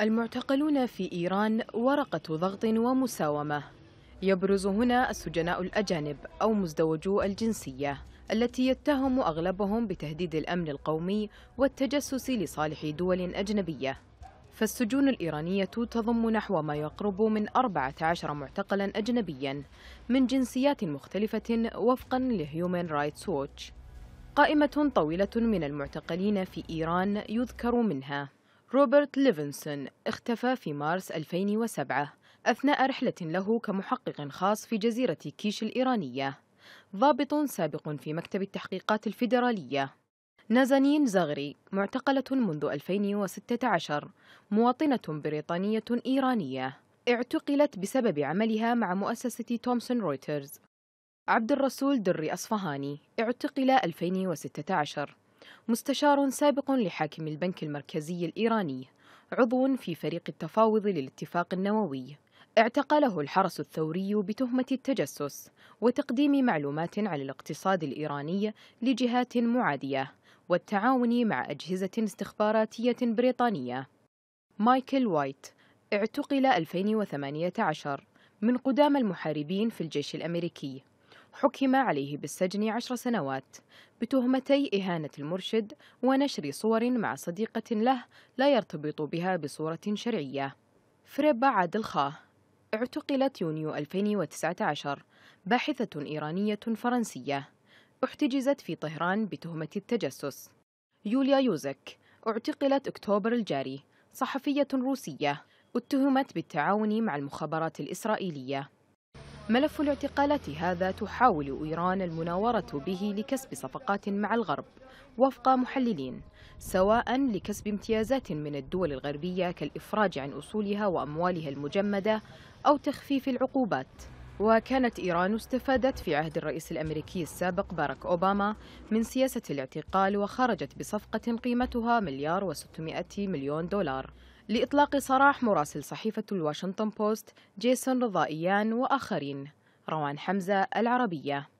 المعتقلون في إيران ورقة ضغط ومساومة يبرز هنا السجناء الأجانب أو مزدوجو الجنسية التي يتهم أغلبهم بتهديد الأمن القومي والتجسس لصالح دول أجنبية فالسجون الإيرانية تضم نحو ما يقرب من 14 معتقلا أجنبيا من جنسيات مختلفة وفقا لهيومن رايتس ووتش قائمة طويلة من المعتقلين في إيران يذكر منها روبرت ليفنسون اختفى في مارس 2007 أثناء رحلة له كمحقق خاص في جزيرة كيش الإيرانية ضابط سابق في مكتب التحقيقات الفيدرالية نازانين زغري معتقلة منذ 2016 مواطنة بريطانية إيرانية اعتقلت بسبب عملها مع مؤسسة تومسون رويترز عبد الرسول دري أصفهاني اعتقل 2016 مستشار سابق لحاكم البنك المركزي الإيراني عضو في فريق التفاوض للاتفاق النووي اعتقله الحرس الثوري بتهمة التجسس وتقديم معلومات على الاقتصاد الإيراني لجهات معادية والتعاون مع أجهزة استخباراتية بريطانية مايكل وايت اعتقل 2018 من قدام المحاربين في الجيش الأمريكي حكم عليه بالسجن عشر سنوات بتهمتي إهانة المرشد ونشر صور مع صديقة له لا يرتبط بها بصورة شرعية فريبا عادل خاه اعتقلت يونيو 2019 باحثة إيرانية فرنسية احتجزت في طهران بتهمة التجسس يوليا يوزك اعتقلت أكتوبر الجاري صحفية روسية اتهمت بالتعاون مع المخابرات الإسرائيلية ملف الاعتقالات هذا تحاول إيران المناورة به لكسب صفقات مع الغرب وفق محللين سواء لكسب امتيازات من الدول الغربية كالإفراج عن أصولها وأموالها المجمدة أو تخفيف العقوبات وكانت إيران استفادت في عهد الرئيس الأمريكي السابق باراك أوباما من سياسة الاعتقال وخرجت بصفقة قيمتها مليار و600 مليون دولار لإطلاق سراح مراسل صحيفة الواشنطن بوست جيسون رضائيان وآخرين روان حمزة العربية